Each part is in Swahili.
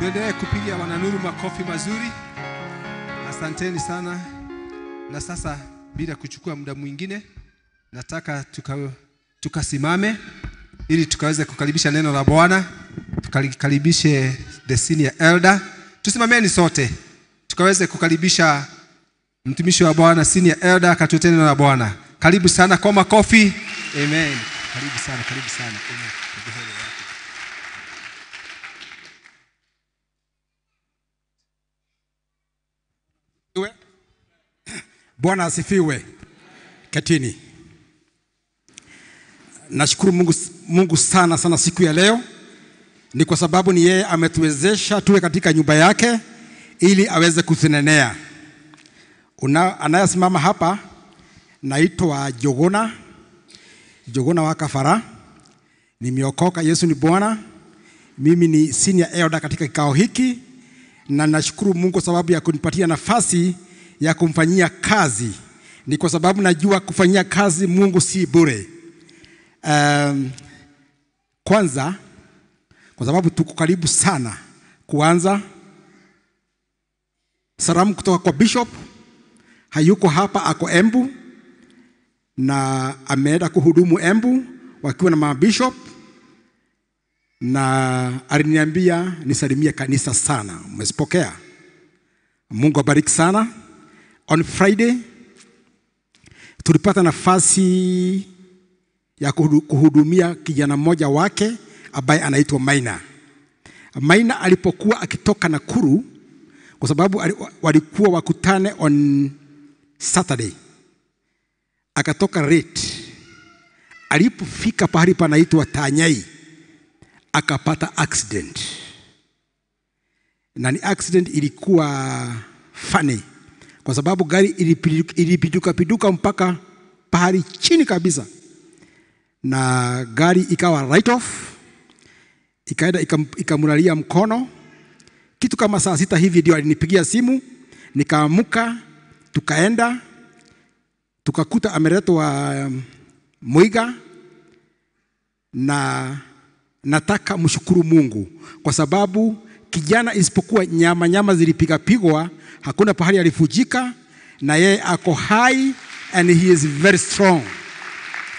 Tuendelee kupiga wananuru makofi mazuri. Asanteni sana. Na sasa bila kuchukua muda mwingine, nataka tukasimame ili tukaweze kukaribisha neno la Bwana, tukakaribishe the senior elder. Tusimameni sote tukaweze kukaribisha mtumishi wa Bwana senior elder akatuletee neno la Bwana. Karibu sana kwa makofi. Amen. Karibu sana, karibu sana. Amen. Bwana asifiwe. Katini, nashukuru Mungu, Mungu sana sana siku ya leo, ni kwa sababu ni yeye ametuwezesha tuwe katika nyumba yake ili aweze kutunenea. Anayesimama hapa naitwa Jogona, Jogona wa Kafara, nimeokoka. Yesu ni Bwana. Mimi ni senior elder katika kikao hiki, na nashukuru Mungu kwa sababu ya kunipatia nafasi ya kumfanyia kazi ni kwa sababu najua kufanyia kazi Mungu si bure. Um, kwanza kwa sababu tuko karibu sana kuanza salamu kutoka kwa Bishop. Hayuko hapa, ako Embu na ameenda kuhudumu Embu wakiwa na mabishop, na aliniambia nisalimie kanisa sana. Umezipokea? Mungu abariki sana. On Friday tulipata nafasi ya kuhudumia kijana mmoja wake ambaye anaitwa Maina. Maina alipokuwa akitoka Nakuru, kwa sababu walikuwa wakutane on Saturday, akatoka late. Alipofika pahali panaitwa Tanyai akapata accident, na ni accident ilikuwa funny kwa sababu gari piduka mpaka pahali chini kabisa, na gari ikawa right off, ikaenda ikamlalia mkono. Kitu kama saa sita hivi ndio alinipigia simu, nikaamuka, tukaenda tukakuta ameletwa Mwiga, um, na nataka mshukuru Mungu kwa sababu kijana, isipokuwa nyama nyama zilipigapigwa hakuna pahali alifujika, na yeye ako hai and he is very strong.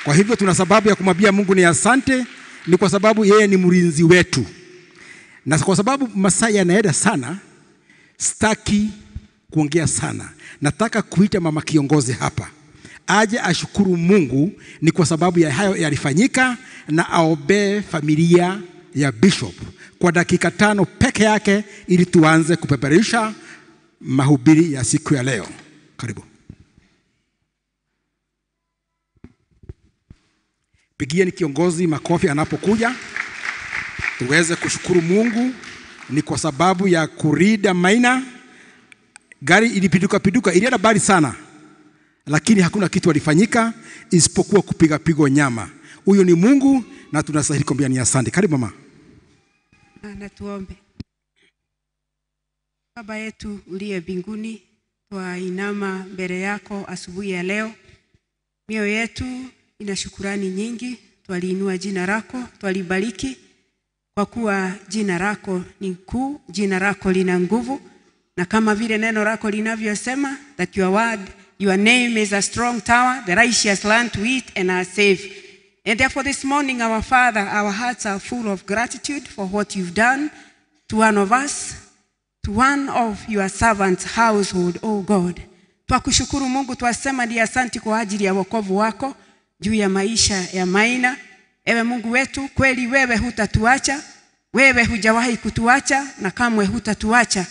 Kwa hivyo tuna sababu ya kumwambia Mungu ni asante, ni kwa sababu yeye ni mlinzi wetu, na kwa sababu masaa yanaenda sana, staki kuongea sana. Nataka kuita mama kiongozi hapa aje ashukuru Mungu ni kwa sababu ya hayo yalifanyika, na aombee familia ya Bishop kwa dakika tano peke yake, ili tuanze kupeperisha mahubiri ya siku ya leo. Karibu. Pigieni kiongozi makofi anapokuja, tuweze kushukuru Mungu. Ni kwa sababu ya Kurida Maina, gari ilipinduka pinduka, ilienda mbali sana, lakini hakuna kitu walifanyika isipokuwa kupiga pigo nyama. Huyo ni Mungu na tunastahili kuambia ni asante. Karibu mama, na tuombe. Baba yetu uliye mbinguni, twainama mbele yako asubuhi ya leo. Mioyo yetu ina shukurani nyingi, twaliinua jina lako, twalibariki kwa kuwa jina lako ni kuu, jina lako lina nguvu, na kama vile neno lako linavyosema that your word your name is a strong tower the righteous land to it and are safe and therefore this morning our father our hearts are full of gratitude for what you've done to one of us to one of your servants household oh god twakushukuru mungu twasema ndiye asanti kwa ajili ya wokovu wako juu ya maisha ya maina ewe mungu wetu kweli wewe hutatuacha wewe hujawahi kutuacha na kamwe hutatuacha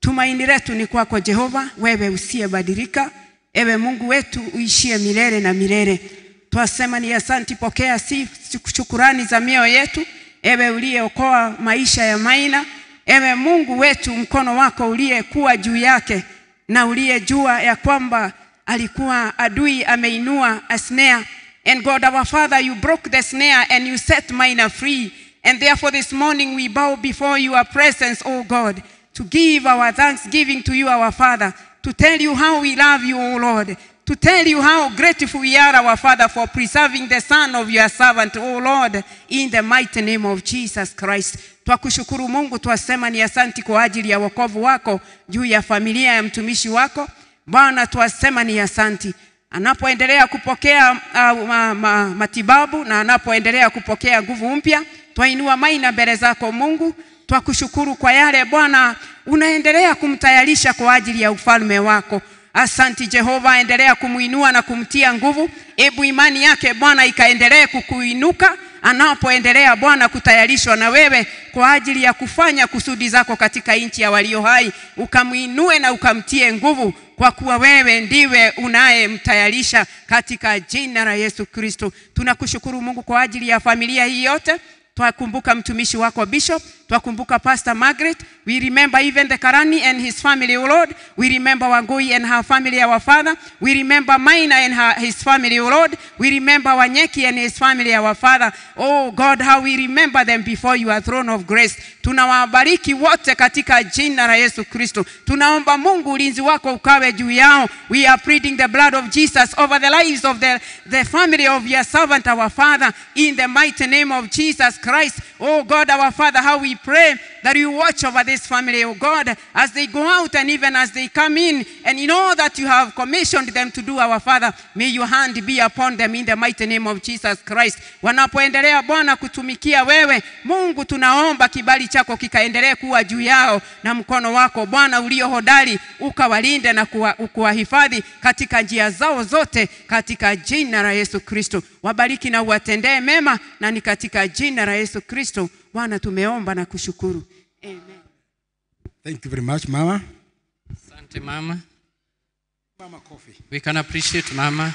tumaini letu ni kwako jehova wewe usiyebadilika ewe mungu wetu uishie milele na milele twasema ni asanti pokea si shukurani za mioyo yetu ewe uliyeokoa maisha ya maina ewe Mungu wetu, mkono wako uliyekuwa juu yake na uliyejua ya kwamba alikuwa adui ameinua a snare. And God our Father, you broke the snare and you set mine free. And therefore this morning we bow before your presence, O God, to give our thanksgiving to you, our Father, to tell you how we love you, O Lord, to tell you how grateful we are, our Father, for preserving the son of your servant, O Lord, in the mighty name of Jesus Christ. Twakushukuru Mungu, twasema ni asanti kwa ajili ya wokovu wako juu ya familia ya mtumishi wako Bwana, twasema ni asanti anapoendelea kupokea uh, ma, ma, matibabu na anapoendelea kupokea nguvu mpya. Twainua Maina mbele zako Mungu, twakushukuru kwa yale Bwana unaendelea kumtayarisha kwa ajili ya ufalme wako. Asanti Jehova, endelea kumwinua na kumtia nguvu. Ebu imani yake Bwana ikaendelee kukuinuka anapoendelea Bwana kutayarishwa na wewe kwa ajili ya kufanya kusudi zako katika nchi ya walio hai, ukamwinue na ukamtie nguvu, kwa kuwa wewe ndiwe unayemtayarisha katika jina la Yesu Kristo. Tunakushukuru Mungu kwa ajili ya familia hii yote. Twakumbuka mtumishi wako Bishop twakumbuka pastor margaret we remember even the karani and his family o lord we remember wangui and her family our father we remember maina and her, his family o lord we remember wanyeki and his family our father oh god how we remember them before your throne of grace tunawabariki wote katika jina la yesu kristo tunaomba mungu ulinzi wako ukawe juu yao we are pleading the blood of jesus over the lives of the, the family of your servant our father in the mighty name of jesus christ oh god our father how we pray that you watch over this family, oh God, as they go out and even as they come in. And you know that you have commissioned them to do, our Father, may your hand be upon them in the mighty name of Jesus Christ. Wanapoendelea Bwana kutumikia wewe, Mungu, tunaomba kibali chako kikaendelee kuwa juu yao na mkono wako Bwana ulio hodari ukawalinde na kuwahifadhi katika njia zao zote, katika jina la Yesu Kristo. Wabariki na uwatendee mema, na ni katika jina la Yesu Kristo Bwana, tumeomba na kushukuru. Amen. Thank you very much, mama. Asante mama. Mama Kofi. We can appreciate mama.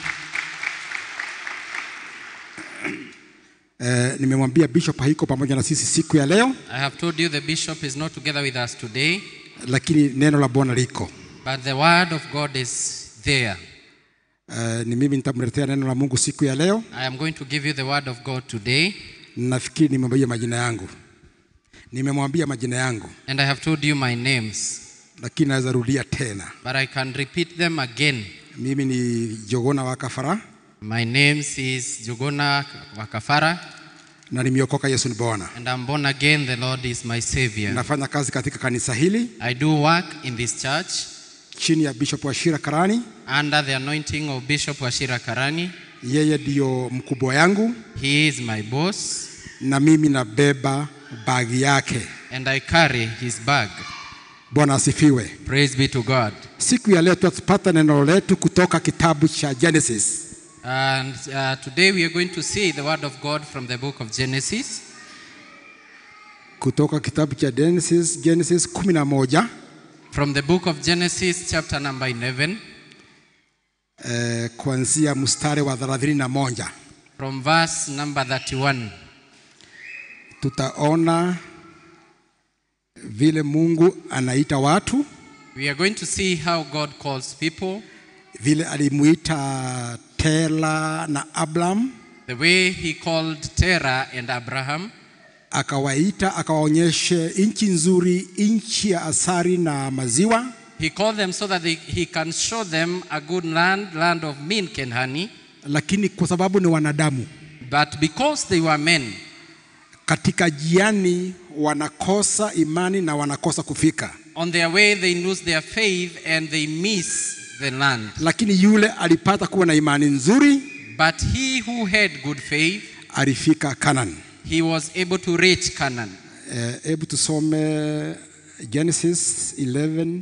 Uh, nimemwambia bishop haiko pamoja na sisi siku ya leo. I have told you the bishop is not together with us today. Lakini neno la Bwana liko. But the word of God is there. Uh, ni mimi nitamletea neno la Mungu siku ya leo. I am going to give you the word of God today. Nafikiri nimemwambia majina yangu, nimemwambia majina yangu. And I have told you my names. Lakini naweza rudia tena. But I can repeat them again. Mimi ni Jogona wa Kafara. My name is Jogona wa Kafara. Na nimeokoka Yesu ni Bwana. And I'm born again, the Lord is my savior. Nafanya kazi katika kanisa hili. I do work in this church. Chini ya Bishop Washira Karani. Under the anointing of Bishop Washira Karani. Yeye ndio mkubwa yangu. He is my boss. Na mimi nabeba bag yake. And I carry his bag. Bwana asifiwe. Praise be to God. Siku ya leo tutapata neno letu kutoka kitabu cha Genesis. And uh, today we are going to see the word of God from the book of Genesis. Kutoka kitabu cha Genesis, Genesis 11. From the book of Genesis chapter number 11 eh, kuanzia mstari wa 31 from verse number 31 tutaona vile Mungu anaita watu. We are going to see how God calls people. Vile alimuita Tera na Abraham. The way he called Tera and Abraham. Akawaita, akawaonyeshe nchi nzuri, nchi ya asari na maziwa. He called them so that they, he can show them a good land, land of milk and honey. Lakini kwa sababu ni wanadamu. But because they were men. Katika jiani wanakosa imani na wanakosa kufika. On their way they lose their faith and they miss the land. Lakini yule alipata kuwa na imani nzuri. But he who had good faith alifika Canaan. He was able to reach Canaan. Uh, hebu tusome Genesis 11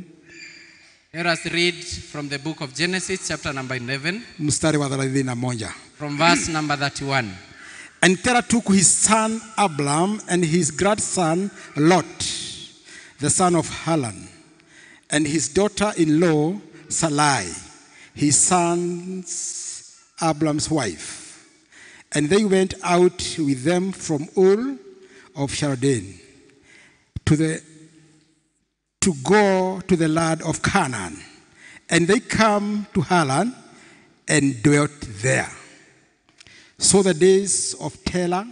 Let us read from the book of Genesis chapter number 11. Mstari wa 31. From verse number 31. And Terah took his son Abram and his grandson Lot, the son of Halan, and his daughter-in-law Sarai, his son's Abram's wife. And they went out with them from Ur of Chaldean to the to go to the land of Canaan. And they come to Haran and dwelt there. So the days of Terah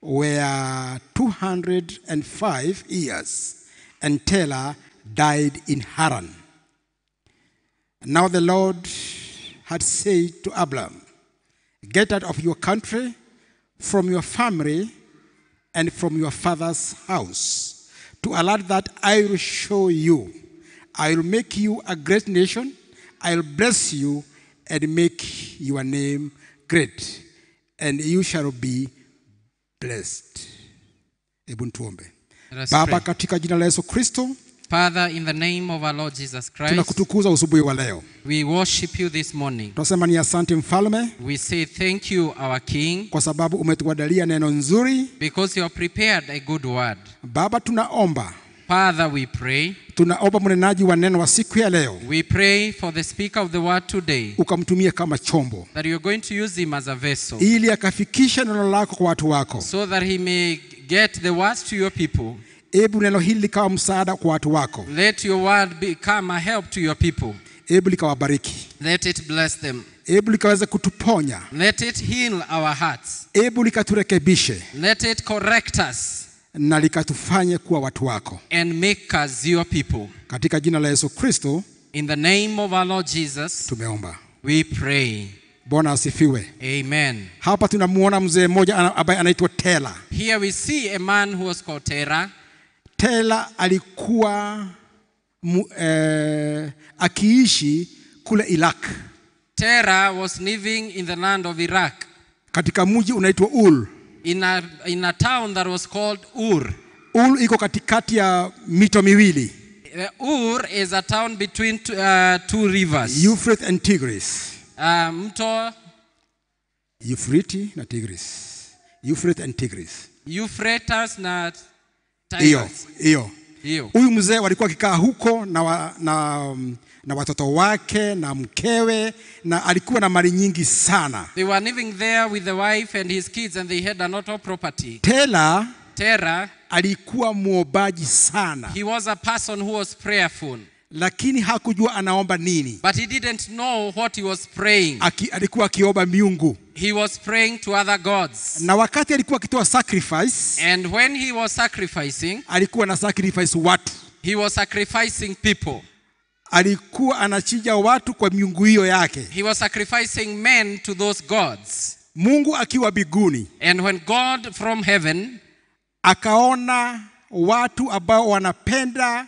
were 205 years, and Terah died in Haran. Now the Lord had said to Abram, Get out of your country, from your family, and from your father's house to alert that I will show you. I will make you a great nation. I will bless you and make your name great, and you shall be blessed. Hebu nituombe. Baba, katika jina la Yesu Kristo, Father, in the name of our Lord Jesus Christ, tunakutukuza usubuhi wa leo. We worship you this morning. Tunasema ni asante mfalme. We say thank you our King. Kwa sababu umetuandalia neno nzuri. Because you have prepared a good word. Baba tunaomba. Father, we pray. Tunaomba mnenaji wa neno wa siku ya leo. We pray for the speaker of the word today. Ukamtumie kama chombo. That you are going to use him as a vessel. Ili akafikisha neno lako kwa watu wako. So that he may get the words to your people. Hebu neno hili likawa msaada kwa watu wako. Let your word become a help to your people. Hebu likawabariki. Let it bless them. Hebu likaweze kutuponya. Let it heal our hearts. Hebu likaturekebishe. Let it correct us. Na likatufanye kuwa watu wako. And make us your people. Katika jina la Yesu Kristo. In the name of our Lord Jesus. Tumeomba. We pray. Bwana asifiwe. Amen. Hapa tunamuona mzee mmoja ambaye anaitwa Tera. Here we see a man who was called Tera. Tela alikuwa mu, eh, akiishi kule Iraq. Tera was living in the land of Iraq. Katika mji unaitwa Ur. In a, in a town that was called Ur. Ur iko katikati ya mito miwili. Uh, Ur is a town between two, uh, two rivers. Euphrates and Tigris. Uh, mto Euphrates na Tigris. Euphrates and Tigris. Euphrates na hiyo hiyo huyu mzee walikuwa akikaa huko na, wa, na, na watoto wake na mkewe na alikuwa na mali nyingi sana they were living there with the wife and his kids and they had a lot of property Tela, Tera alikuwa muobaji sana he was a person who was prayerful lakini hakujua anaomba nini. But he didn't know what he was praying. Aki, alikuwa akiomba miungu. He was praying to other gods. Na wakati alikuwa akitoa sacrifice, and when he was sacrificing, alikuwa na sacrifice watu. He was sacrificing people. Alikuwa anachinja watu kwa miungu hiyo yake. He was sacrificing men to those gods. Mungu akiwa biguni And when God from heaven akaona watu ambao wanapenda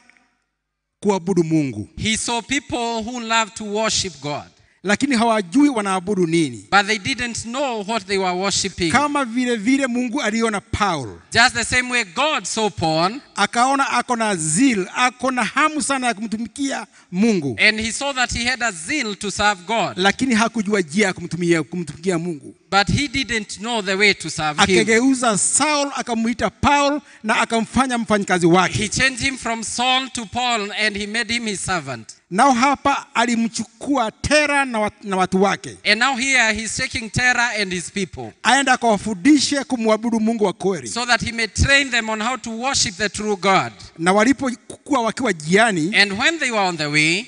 kuabudu Mungu. He saw people who love to worship God. Lakini hawajui wanaabudu nini. But they didn't know what they were worshiping. Kama vile vile Mungu aliona Paul. Just the same way God saw Paul. Akaona ako na zeal, ako na hamu sana ya kumtumikia Mungu. And he saw that he had a zeal to serve God. Lakini hakujua jia ya kumtumikia Mungu. But he didn't know the way to serve akegeuza Saul akamwita Paul na akamfanya mfanyikazi wake. He changed him from Saul to Paul and he made him his servant. Nao hapa alimchukua Tera na, watu wake. And now here he's taking Tera and his people. Aenda akawafundishe kumwabudu Mungu wa kweli. So that he may train them on how to worship the true God. Na walipokuwa wakiwa jiani. And when they were on the way,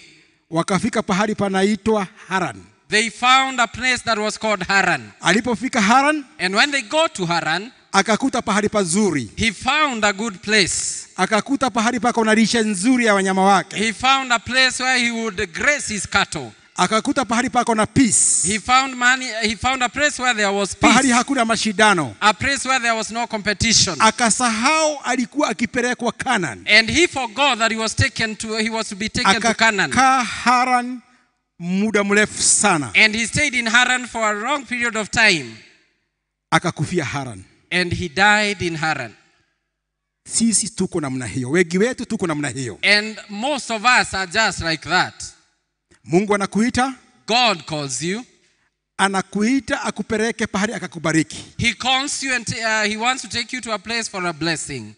wakafika pahali panaitwa Haran they found a place that was called Haran. Alipofika Haran, and when they go to Haran, akakuta pahali pazuri. He found a good place. Akakuta pahali pako na lishe nzuri ya wanyama wake. He found a place where he would grace his cattle akakuta pahali pako na peace he found money, he found a place where there was peace. pahali hakuna mashindano a place where there was no competition akasahau alikuwa akipelekwa Canaan and he forgot that he was taken to he was to be taken Aka to Canaan akakaa Haran muda mrefu sana and he stayed in haran for a long period of time akakufia haran and he died in haran sisi tuko namna hiyo wengi wetu tuko namna hiyo and most of us are just like that mungu anakuita god calls you anakuita akupeleke pahali akakubariki he calls you and uh, he wants to take you to a place for a blessing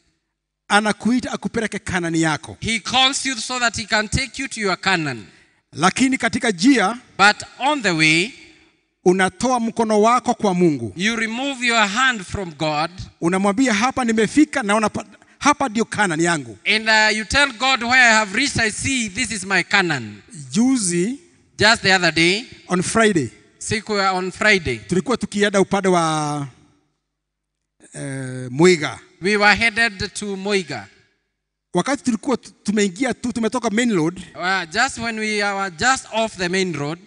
anakuita akupeleke kanani yako he calls you so that he can take you to your canaan lakini katika jia but on the way unatoa mkono wako kwa mungu you remove your hand from god unamwambia hapa nimefika na naona hapa ndio kanan yangu and uh, you tell god where i have reached i see this is my canan juzi just the other day on friday siku ya on friday tulikuwa tukienda upande wa uh, eh, mwiga we were headed to moiga wakati tulikuwa tumeingia tu tumetoka main road uh, just when we were just off the main road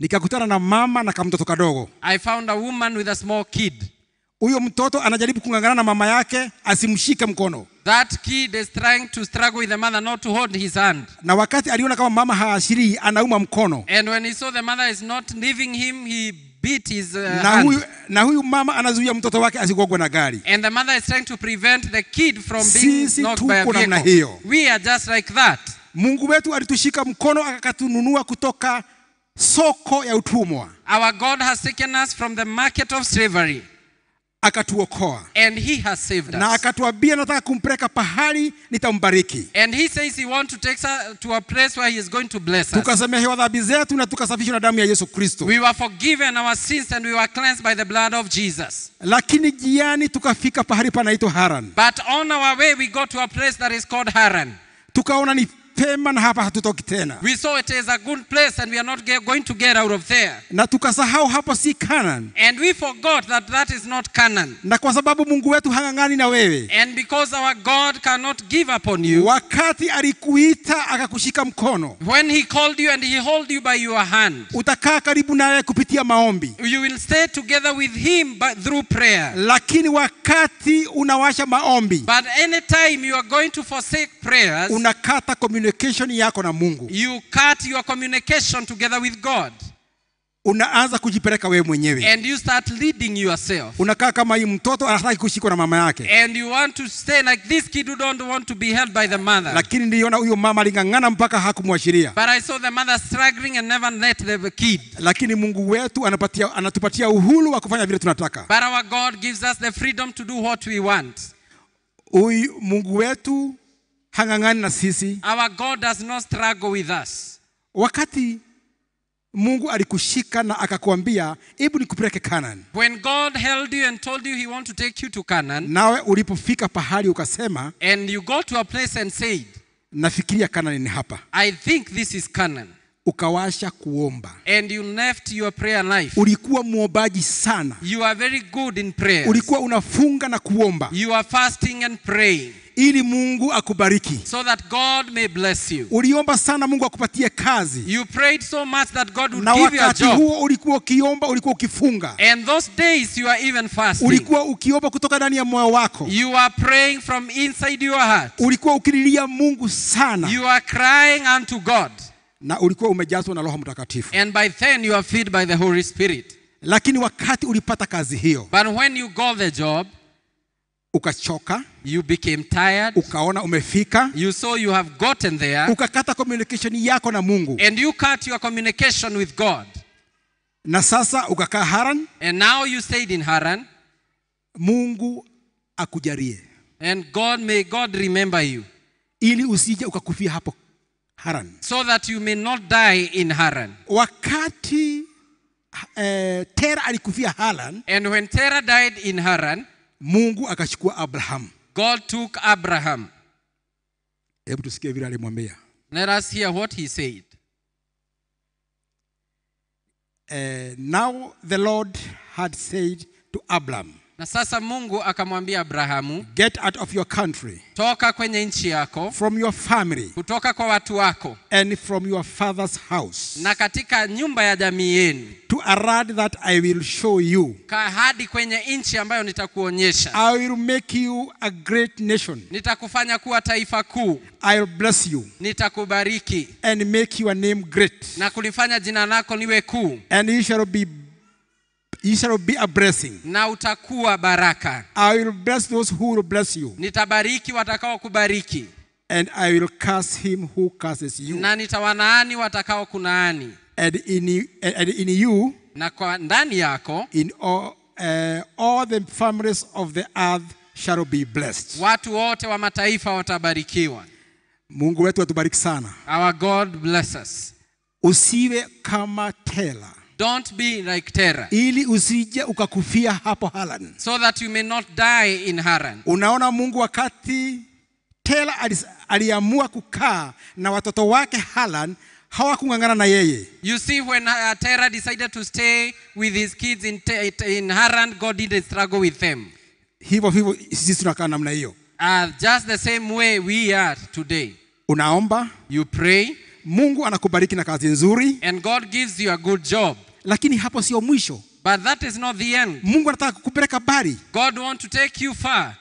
nikakutana na mama na kamtoto kadogo i found a woman with a small kid huyo mtoto anajaribu kung'ang'ana na mama yake asimshike mkono that kid is trying to struggle with the mother not to hold his hand na wakati aliona kama mama haashirii anauma mkono and when he saw the mother is not leaving him he beat his uh, na huyu, na huyu mama anazuia mtoto wake asigogwe na gari and the mother is trying to prevent the kid from being si, knocked by a tuko namna vehicle hiyo we are just like that mungu wetu alitushika mkono akakatununua kutoka soko ya utumwa our god has taken us from the market of slavery akatuokoa and he has saved us. na akatuambia nataka kumpeleka pahali nitambariki and he says he want to take us to a place where he is going to bless us tukasamehewa dhambi zetu na tukasafishwa na damu ya yesu kristo we were forgiven our sins and we were cleansed by the blood of jesus lakini jiani tukafika pahali panaitwa haran but on our way we got to a place that is called haran tukaona ni mapema na hapa hatutoki tena. We saw it as a good place and we are not going to get out of there. Na tukasahau hapo si Canaan. And we forgot that that is not Canaan. Na kwa sababu Mungu wetu hang'ang'ani na wewe. And because our God cannot give up on you. Wakati alikuita akakushika mkono. When he called you and he hold you by your hand. Utakaa karibu naye kupitia maombi. You will stay together with him but through prayer. Lakini wakati unawasha maombi. But any time you are going to forsake prayers. Unakata communication communication yako na mungu you cut your communication together with god unaanza kujipeleka wewe mwenyewe and you start leading yourself unakaa kama hii mtoto anataka kushikwa na mama yake and you want to stay like this kid who don't want to be held by the mother lakini niliona huyo mama aling'ang'ana mpaka hakumwashiria but i saw the mother struggling and never let the kid lakini mungu wetu anapatia anatupatia uhuru wa kufanya vile tunataka but our god gives us the freedom to do what we want Uy, mungu wetu hang'ang'ani na sisi. Our God does not struggle with us. Wakati Mungu alikushika na akakwambia, hebu nikupeleke Canaan. When God held you and told you he want to take you to Canaan. Nawe ulipofika pahali ukasema, and you go to a place and said, nafikiria Canaan ni hapa. I think this is Canaan ukawasha kuomba. And you left your prayer life. Ulikuwa muombaji sana. You are very good in prayer. Ulikuwa unafunga na kuomba. You are fasting and praying ili Mungu akubariki. So that God may bless you. Uliomba sana Mungu akupatie kazi. You prayed so much that God would give you a job. Na wakati huo ulikuwa ukiomba, ulikuwa ukifunga. And those days you are even fasting. Ulikuwa ukiomba kutoka ndani ya moyo wako. You are praying from inside your heart. Ulikuwa ukililia Mungu sana. You are crying unto God na ulikuwa umejazwa na roho mtakatifu and by then you are filled by the holy spirit lakini wakati ulipata kazi hiyo but when you got the job ukachoka you became tired ukaona umefika you saw you have gotten there ukakata communication yako na mungu and you cut your communication with god na sasa ukakaa haran and now you stayed in haran mungu akujarie and god may god remember you ili usije ukakufia hapo Haran. So that you may not die in Haran. Wakati uh, Tera alikufia Haran. And when Tera died in Haran, Mungu akachukua Abraham. God took Abraham. Hebu tusikie vile alimwambia. Let us hear what he said. Uh, now the Lord had said to abraham na sasa mungu akamwambia abrahamu get out of your country toka kwenye nchi yako from your family kutoka kwa watu wako and from your father's house na katika nyumba ya jamii yenu to a land that i will show you hadi kwenye nchi ambayo nitakuonyesha i will make you a great nation nitakufanya kuwa taifa kuu i will bless you nitakubariki and make your name great na kulifanya jina lako liwe kuu and you shall be you shall be a blessing. Na utakuwa baraka. I will bless those who will bless you. Nitabariki watakao kubariki. And I will curse him who curses you. Na nitawanaani watakao kunaani. And in and in you na kwa ndani yako in all, uh, all the families of the earth shall be blessed. Watu wote wa mataifa watabarikiwa. Mungu wetu atubariki sana. Our God bless us. Usiwe kama Tela Don't be like Terah. Ili usije ukakufia hapo Haran. So that you may not die in Haran. Unaona Mungu wakati Tera aliamua kukaa na watoto wake Haran hawakung'ang'ana na yeye. You see when uh, Terah decided to stay with his kids in, in Haran, God did a struggle with them. Hivyo hivyo sisi tunakaa namna hiyo. Uh, just the same way we are today. Unaomba, you pray, mungu anakubariki na kazi nzuri and god gives you a good job lakini hapo sio mwisho but that is not the end mungu anataka kukupeleka mbali god want to take you far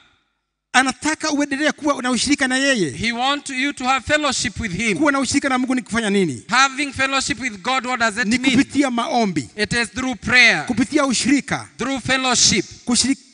anataka uendelee kuwa na ushirika na yeye he want you to have fellowship with him kuwa na ushirika na mungu ni kufanya nini having fellowship with god what does it ni kupitia maombi it is through prayer kupitia ushirika through fellowship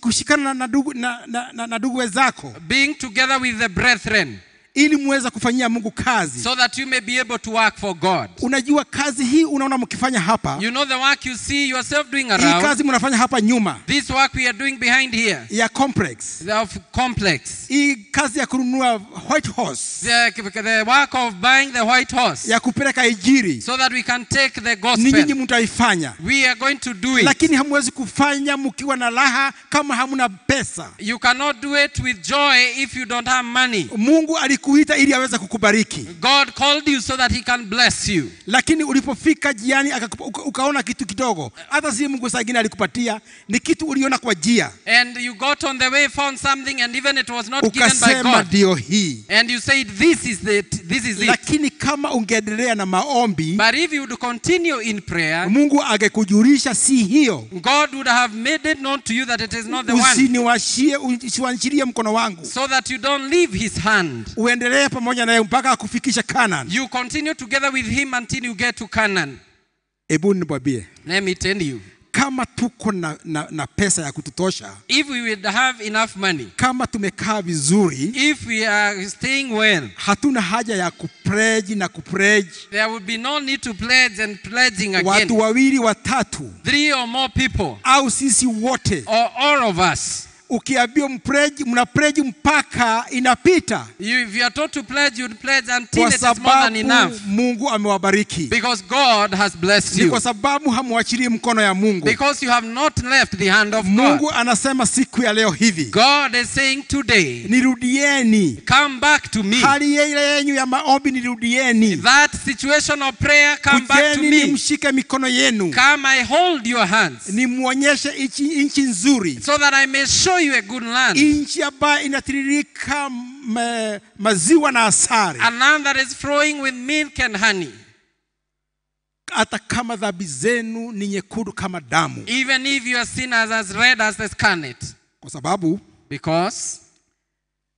kushirikana na ndugu na, na, na, na ndugu wenzako being together with the brethren ili muweza kufanyia mungu kazi so that you may be able to work for god unajua kazi hii unaona mkifanya hapa you know the work you see yourself doing around hii kazi mnafanya hapa nyuma this work we are doing behind here ya complex the of complex hii kazi ya kununua white horse the, the work of buying the white horse ya kupeleka ijiri so that we can take the gospel ni nyinyi mtaifanya we are going to do it lakini hamwezi kufanya mkiwa na raha kama hamna pesa you cannot do it with joy if you don't have money mungu alikuwa alikuita ili aweze kukubariki god called you so that he can bless you lakini ulipofika jiani ukaona kitu kidogo hata si mungu saa ingine alikupatia ni kitu uliona kwa jia and you got on the way found something and even it was not given by god ndio hii and you said this is the this is it lakini kama ungeendelea na maombi but if you would continue in prayer mungu angekujulisha si hiyo god would have made it known to you that it is not the one usiniwashie usiwanshirie mkono wangu so that you don't leave his hand Uwe uendelee pamoja naye mpaka akufikishe Canaan. You continue together with him until you get to Canaan. Ebu nikwambie. Let me tell you kama tuko na, na, na pesa ya kututosha if we would have enough money kama tumekaa vizuri if we are staying well hatuna haja ya kupledge na kupledge. there would be no need to pledge and pledging again watu wawili watatu three or more people au sisi wote or all of us ukiambiwa mna pledge mpaka inapita you, if you are told to pledge, you pledge until kwa it is more than enough. mungu amewabariki because god has blessed you. Ni kwa sababu hamwachilii mkono ya mungu because you have not left the hand of mungu god. anasema siku ya leo hivi god is saying today, nirudieni come back to me. hali ile yenu ya maombi nirudieni that situation of prayer come back to me. ni mshike mikono yenu come i hold your hands nimwonyeshe inchi nzuri so that i may show you a good land. Nchi ambayo inatiririka ma, maziwa na asali. A land that is flowing with milk and honey. Hata kama dhambi zenu ni nyekundu kama damu. Even if your sin is as red as the scarlet. Kwa sababu because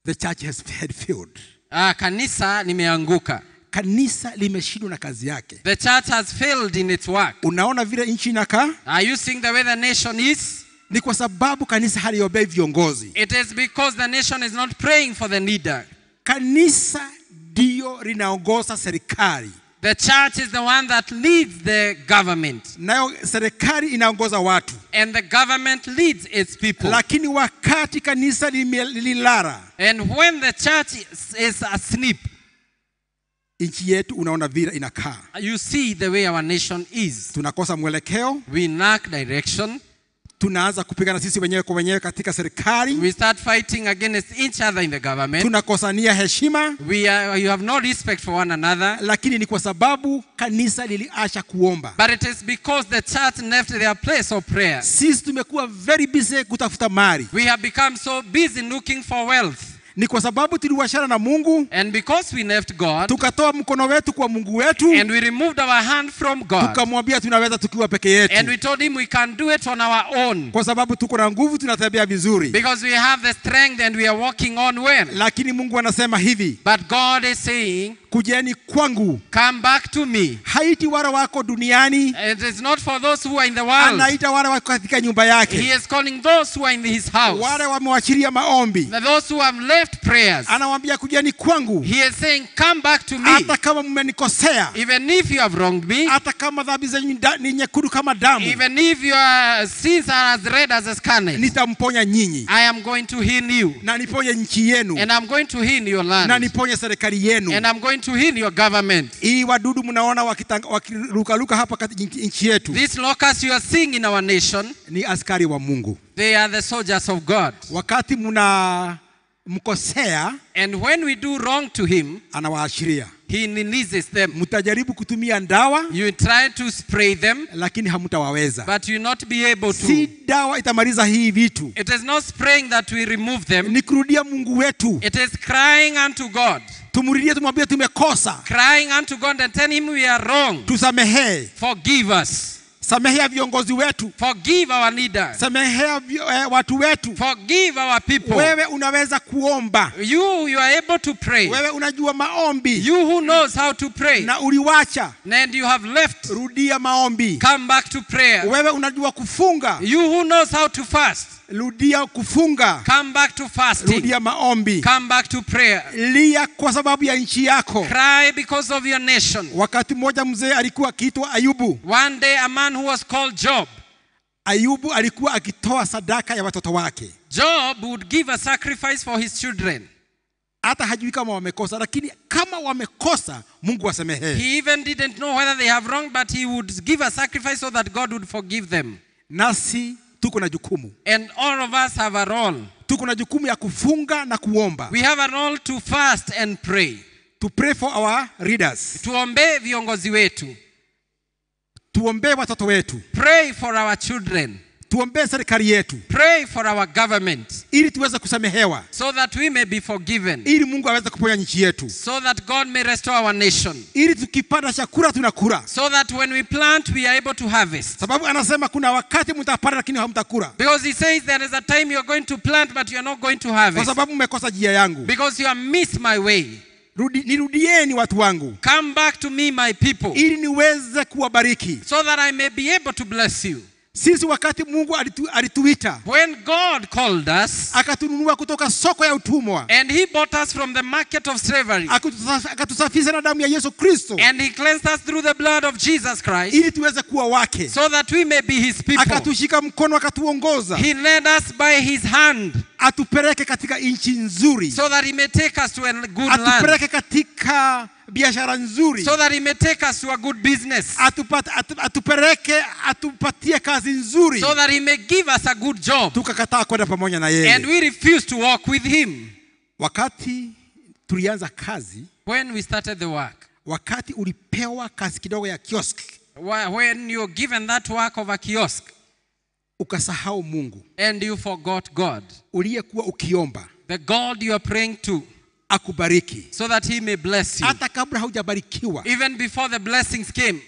the church has had failed. Ah, kanisa limeanguka kanisa limeshindwa na kazi yake the church has failed in its work unaona vile nchi inakaa are you seeing the way the nation is ni kwa sababu kanisa haliombei viongozi. It is because the nation is not praying for the leader. Kanisa ndio linaongoza serikali. The church is the one that leads the government. Nayo serikali inaongoza watu. And the government leads its people. Lakini wakati kanisa lililala. And when the church is asleep. Nchi yetu unaona vile inakaa. You see the way our nation is. Tunakosa mwelekeo. We lack direction tunaanza kupigana sisi wenyewe kwa wenyewe katika serikali. We start fighting against each other in the government. Tunakosania heshima. We are, you have no respect for one another. Lakini ni kwa sababu kanisa liliacha kuomba. But it is because the church left their place of prayer. Sisi tumekuwa very busy kutafuta mali. We have become so busy looking for wealth ni kwa sababu tuliwashana na mungu and because we left god tukatoa mkono wetu kwa mungu wetu and we removed our hand from god tukamwambia tunaweza tukiwa peke yetu and we told him we can do it on our own kwa sababu tuko na nguvu tunatembea vizuri because we have the strength and we are walking on well lakini mungu anasema hivi but god is saying kujeni kwangu come back to me haiti wale wako duniani it is not for those who are in the world anaita wale wako katika nyumba yake he is calling those who are in his house wale wamewachilia maombi those who have left prayers anawaambia kujeni kwangu he is saying come back to me hata kama mmenikosea even if you have wronged me hata kama dhambi zenu ni nyekundu kama damu even if your sins are as red as a scarlet nitamponya nyinyi i am going to heal you na niponye nchi yenu and i'm going to heal your land na niponye serikali yenu and i'm going to heal your government. Hii wadudu mnaona wakirukaruka hapa nchi yetu. These locusts you are seeing in our nation. Ni askari wa Mungu. They are the soldiers of God. Wakati mna mkosea and when we do wrong to him anawaashiria he releases them mtajaribu kutumia dawa you try to spray them lakini hamtawaweza but you not be able to si dawa itamaliza hii vitu it is not spraying that we remove them ni kurudia mungu wetu it is crying unto god tumrudilie tumwambie tumekosa crying unto god and tell him we are wrong tusamehee forgive us samehea viongozi wetu forgive our leaders samehea eh, watu wetu forgive our people wewe unaweza kuomba you you are able to pray wewe unajua maombi you who knows how to pray na uliwacha and you have left rudia maombi come back to prayer wewe unajua kufunga you who knows how to fast rudia kufunga. Come back to fasting. Rudia maombi. Come back to prayer. Lia kwa sababu ya nchi yako. Cry because of your nation. Wakati mmoja mzee alikuwa akiitwa Ayubu. One day a man who was called Job. Ayubu alikuwa akitoa sadaka ya watoto wake. Job would give a sacrifice for his children hata hajui kama wamekosa lakini kama wamekosa mungu wasemehee he even didn't know whether they have wrong but he would give a sacrifice so that god would forgive them nasi tuko na jukumu and all of us have a role tuko na jukumu ya kufunga na kuomba we have a role to fast and pray to pray for our readers tuombe viongozi wetu tuombe watoto wetu pray for our children tuombee serikali yetu pray for our government ili tuweze kusamehewa so that we may be forgiven ili mungu aweze kuponya nchi yetu so that god may restore our nation ili tukipanda chakula tunakura so that when we plant we are able to harvest sababu anasema kuna wakati mtapanda lakini hamtakula because he says there is a time you are going to plant but you are not going to harvest kwa sababu mmekosa njia yangu because you have missed my way nirudieni watu wangu come back to me my people ili niweze kuwabariki so that i may be able to bless you sisi wakati mungu alitu, alituita when god called us akatununua kutoka soko ya utumwa and he bought us from the market of slavery akatusafisha na damu ya yesu kristo and he cleansed us through the blood of jesus christ ili tuweze kuwa wake so that we may be his people akatushika mkono akatuongoza he led us by his hand atupeleke katika nchi nzuri, so that he may take us to a good land atupeleke katika biashara nzuri, so that he may take us to a good business. Atupat, atupeleke atupatie kazi nzuri, so that he may give us a good job. Tukakataa kwenda pamoja na yeye, and we refuse to walk with him. Wakati tulianza kazi, when we started the work, wakati ulipewa kazi kidogo ya kiosk, when you you're given that work of a kiosk ukasahau mungu and you forgot god uliyekuwa ukiomba the god you are praying to akubariki so that he may bless you hata kabla haujabarikiwa even before the blessings came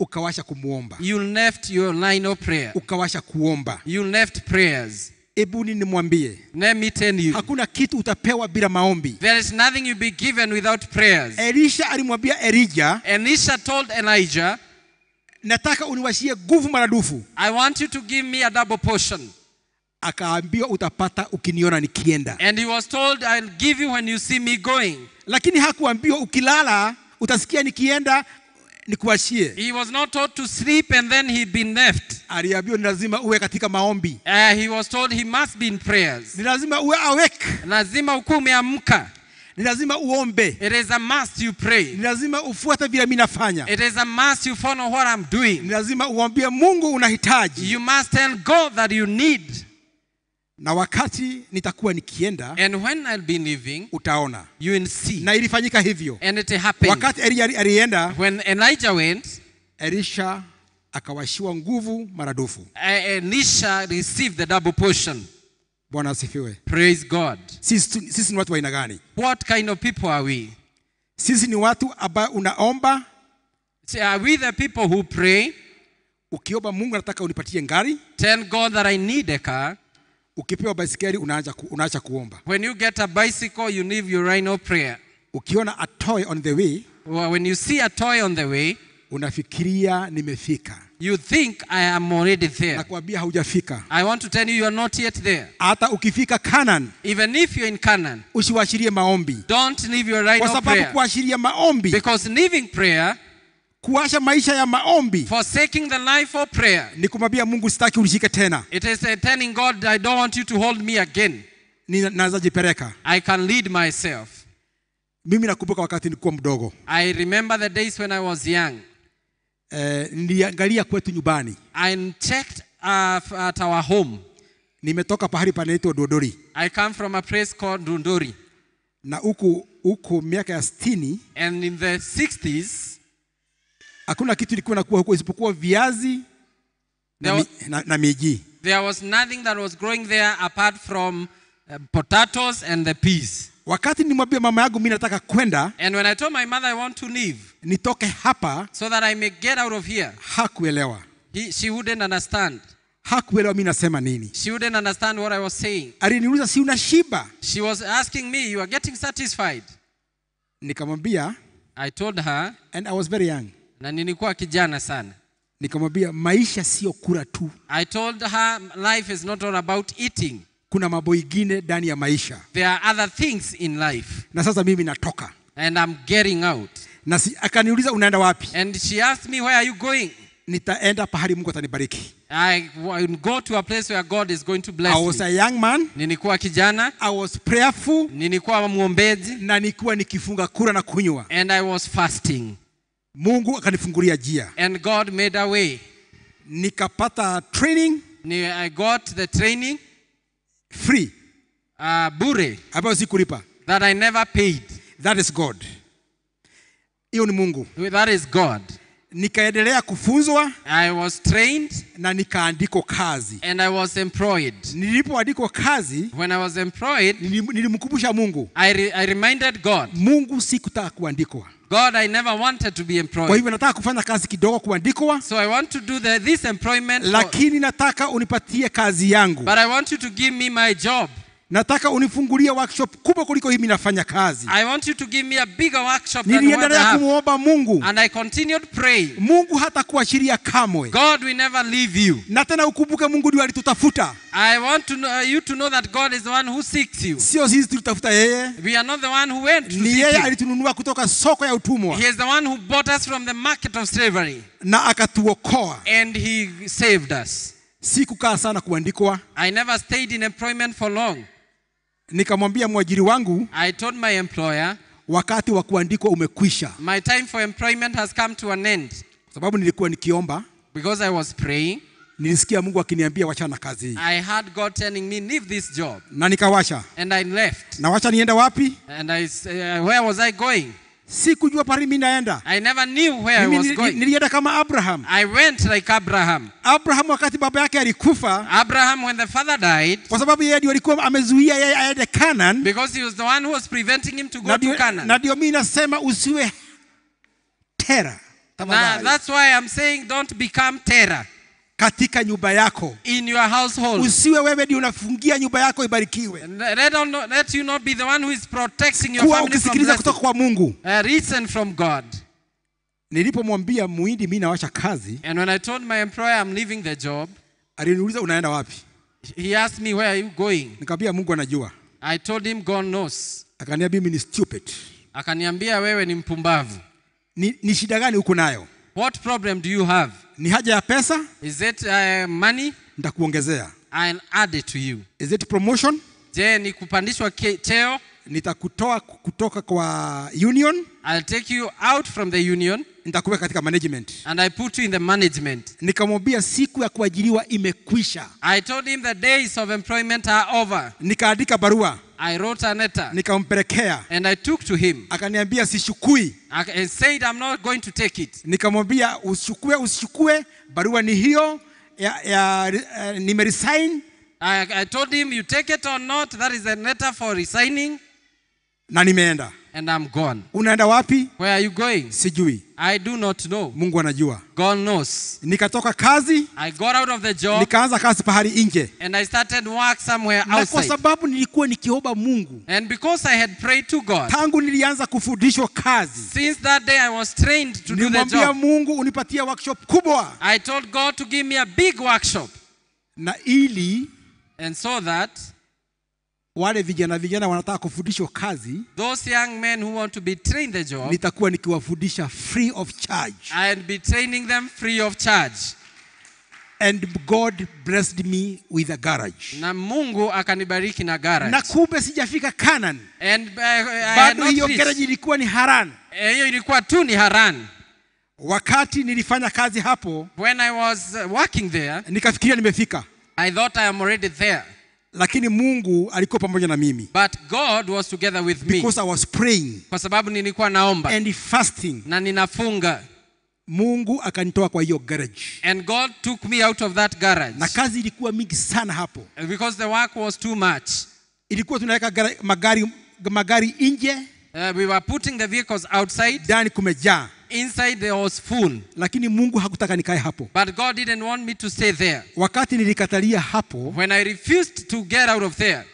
ukawasha kumwomba you left your line of prayer ukawasha kuomba you left prayers ebuni nimwambie hakuna kitu utapewa bila maombi There is nothing you be given without prayers. elisha alimwambia elija elisha told elijah nataka uniwashie nguvu maradufu i want you to give me a double portion akaambiwa utapata ukiniona nikienda and he was told i'll give you when you see me going lakini hakuambiwa ukilala utasikia nikienda nikuashie. he was not told to sleep and then he'd been left aliambiwa ni lazima uwe katika maombi uh, he was told he must be in prayers ni lazima uwe awake lazima ukuwa umeamka ni lazima uombe. It is a must you pray. Ni lazima ufuate vile mimi nafanya. It is a must you follow what I'm doing. Ni lazima uambie Mungu unahitaji. You must tell God that you need. Na wakati nitakuwa nikienda and when I'll be leaving, utaona. You will see. Na ilifanyika hivyo. And it happened. Wakati Elia alienda, when Elijah went, Elisha akawashiwa nguvu maradufu. E- Elisha received the double portion bwana asifiwe praise god sisi, ni watu wa aina gani what kind of people are we sisi ni watu unaomba so are we the people who pray ukiomba mungu unipatie ngari tell god that i need a car ukipewa baisikeli unaacha kuomba when you get a bicycle you leave your rhino prayer ukiona a toy on the way well, when you see a toy on the way unafikiria nimefika you think i am already there nakwambia haujafika i want to tell you you are not yet there hata ukifika canaan even if you're in canaan usiwashirie maombi don't leave your right kwa sababu kuashiria maombi because leaving prayer kuasha maisha ya maombi forsaking the life of prayer ni kumwambia mungu sitaki ulishike tena it is telling god i don't want you to hold me again naweza jipeleka i can lead myself mimi nakumbuka wakati nilikuwa mdogo i remember the days when i was young Eh, niliangalia kwetu nyumbani I checked uh, at our home nimetoka pahali panaitwa dondori i come from a place called dondori na huku huku miaka ya 60 and in the 60s hakuna kitu ilikuwa nakuwa huko isipokuwa viazi na, na, na miji there was nothing that was growing there apart from uh, potatoes and the peas wakati nimwambia mama yangu mi nataka kwenda and when i told my mother i want to leave nitoke hapa so that i may get out of here hakuelewa He, she wouldn't understand hakuelewa mi nasema nini she wouldn't understand what i was saying aliniuliza si shiba she was asking me you are getting satisfied nikamwambia i told her and i was very young na nilikuwa kijana sana nikamwambia maisha sio kura tu i told her life is not all about eating kuna mambo ingine ndani ya maisha there are other things in life na sasa mimi natoka and I'm getting out na si, akaniuliza unaenda wapi and she asked me where are you going nitaenda pahali mungu atanibariki I go to a place where God is going to bless I was me. a young man. Nilikuwa kijana. I was prayerful. Nilikuwa muombeji. Na nilikuwa nikifunga kula na kunywa. And I was fasting. Mungu akanifungulia njia. And God made a way. Nikapata training. Ni, I got the training free uh, bure ambayo si kulipa that i never paid that is god hiyo ni mungu that is god nikaendelea kufunzwa i was trained na nikaandikwa kazi and i was employed nilipoandikwa kazi when i was employed nilimkumbusha mungu I, re, i reminded god mungu sikutaka kuandikwa God, I never wanted to be employed. Kwa hivyo nataka kufanya kazi kidogo kuandikwa. So I want to do the, this employment. Lakini for, nataka unipatie kazi yangu. But I want you to give me my job nataka unifungulie workshop kubwa kuliko hii minafanya kazi I want you to give me a bigger workshop niliendelea kumwomba mungu and I continued pray mungu hatakuachilia kamwe God will never leave you. na tena ukumbuke mungu ndio alitutafuta I want to know, you to know that God is the one who seeks you. sio sisi tulitafuta yeye we are not the one who went to ni yeye alitununua kutoka soko ya utumwa he is the one who bought us from the market of slavery na akatuokoa and he saved us sikukaa sana kuandikwa i never stayed in employment for long nikamwambia mwajiri wangu I told my employer, wakati wa kuandikwa umekwisha my time for employment has come to an end kwa sababu nilikuwa nikiomba because I was praying nilisikia mungu akiniambia wacha na kazi i had god telling me leave this job na nikawasha and i left na wacha nienda wapi and I, uh, where was i going sikujua pari mi naenda i never knew where Mimi I was going nilienda kama abraham i went like abraham abraham wakati baba yake alikufa abraham when the father died kwa sababu yeye ndio alikuwa amezuia yeye aende canaan because he was the one who was preventing him to go nadio, to canaan na ndio mimi nasema usiwe tera that's why i'm saying don't become terror katika nyumba yako in your household usiwe wewe ndio unafungia nyumba yako ibarikiwe let, not, let you not be the one who is protecting your kuwa ukisikiliza kutoka kwa mungu uh, listen from god nilipomwambia muhindi mi nawacha kazi and when i told my employer i'm leaving the job aliniuliza unaenda wapi he asked me where are you going nikamwambia mungu anajua i told him god knows akaniambia mimi ni stupid akaniambia wewe ni mpumbavu ni, ni shida gani uko nayo what problem do you have ni haja ya pesa? Is it uh, money? Nitakuongezea. I'll add it to you. Is it promotion? Je, ni kupandishwa cheo? Nitakutoa kutoka kwa union. I'll take you out from the union. Nitakuweka katika management. And I put you in the management. Nikamwambia siku ya kuajiriwa imekwisha. I told him the days of employment are over. Nikaandika barua. I wrote a letter. Nikampelekea. And I took to him. Akaniambia sishukui. And said I'm not going to take it. Nikamwambia usichukue usichukue barua ni hiyo ya, ya, ya, eh, nimeresign. I, I told him you take it or not that is a letter for resigning. Na nimeenda and I'm gone. Unaenda wapi? Where are you going? Sijui. I do not know. Mungu anajua. God knows. Nikatoka kazi. I got out of the job. Nikaanza kazi pahali nje. And I started work somewhere outside. Na kwa sababu nilikuwa nikiomba Mungu. And because I had prayed to God. Tangu nilianza kufundishwa kazi. Since that day I was trained to do the job. Nimwambia Mungu unipatie workshop kubwa. I told God to give me a big workshop. Na ili and so that wale vijana vijana wanataka kufundishwa kazi those young men who want to be trained the job nitakuwa nikiwafundisha free of charge and be training them free of charge and god blessed me with a garage na mungu akanibariki na garage na kumbe sijafika kanan and uh, bado hiyo garage ilikuwa ni haran eh, hiyo ilikuwa tu ni haran wakati nilifanya kazi hapo when i was uh, working there nikafikiria nimefika i thought i am already there lakini mungu alikuwa pamoja na mimi but god was together with me because i was praying kwa sababu nilikuwa naomba and fasting na ninafunga mungu akanitoa kwa hiyo garage and god took me out of that garage na kazi ilikuwa mingi sana hapo because the work was too much ilikuwa tunaweka magari magari nje uh, we were putting the vehicles outside ndani kumejaa Inside there was full. Lakini Mungu hakutaka nikae hapo. But God didn't want me to stay there. Wakati nilikatalia hapo, when I refused to get out of there,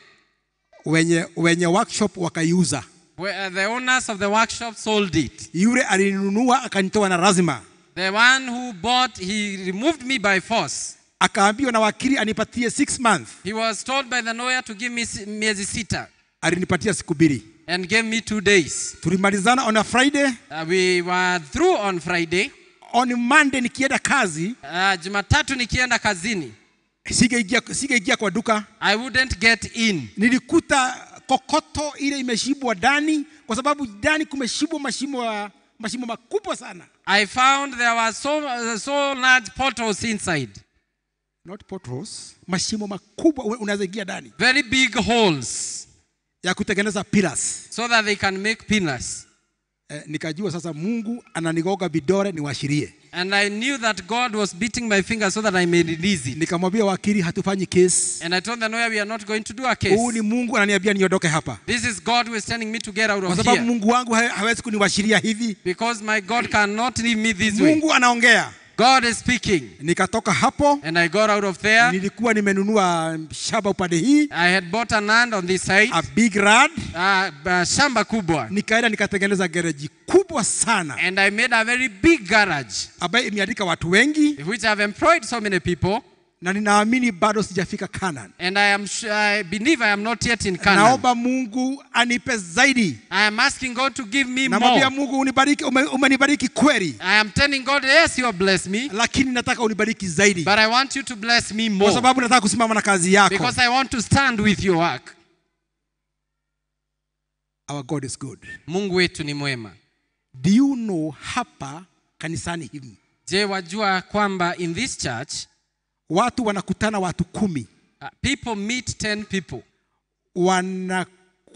wenye, wenye workshop wakaiuza. Where uh, the owners of the workshop sold it. Yule alinunua akanitoa na lazima. The one who bought he removed me by force. Akaambiwa na wakili anipatie 6 months. He was told by the lawyer to give me miezi sita. Alinipatia siku mbili and gave me two days. Tulimalizana on a Friday. Uh, we were through on Friday. On Monday nikienda kazi. Uh, Jumatatu nikienda kazini. Singeingia singeingia kwa duka. I wouldn't get in. Nilikuta kokoto ile imeshibwa ndani kwa sababu ndani kumeshibwa mashimo ya mashimo makubwa sana. I found there were so, uh, so large potholes inside. Not potholes, mashimo makubwa unaweza ingia ndani. Very big holes ya kutengeneza pillars so that they can make pillars eh, nikajua sasa mungu ananigoga vidore niwashirie and i knew that god was beating my finger so that i may release it nikamwambia wakili hatufanyi case and i told them no we are not going to do a case huu ni mungu ananiambia niondoke hapa this is god who is telling me to get out of here kwa sababu mungu wangu hawezi kuniwashiria hivi because my god cannot leave me this way mungu anaongea God is speaking. Nikatoka hapo and I got out of there. Nilikuwa nimenunua shamba upande hii. I had bought a land on this side. A big land. Uh, uh, shamba kubwa. Nikaenda nikatengeneza gereji kubwa sana. And I made a very big garage. ambaye imeandika watu wengi. Which have employed so many people na ninaamini bado sijafika Canaan. And I am sure, I believe I am not yet in Canaan. Naomba Mungu anipe zaidi. I am asking God to give me more. Namwambia Mungu unibariki, umenibariki kweli. I am telling God yes you have blessed me. Lakini nataka unibariki zaidi. But I want you to bless me more. Kwa sababu nataka kusimama na kazi yako. Because I want to stand with your work. Our God is good. Mungu wetu ni mwema. Do you know hapa kanisani hivi? Je, wajua kwamba in this church watu wanakutana watu kumi uh, people meet 10 people wana,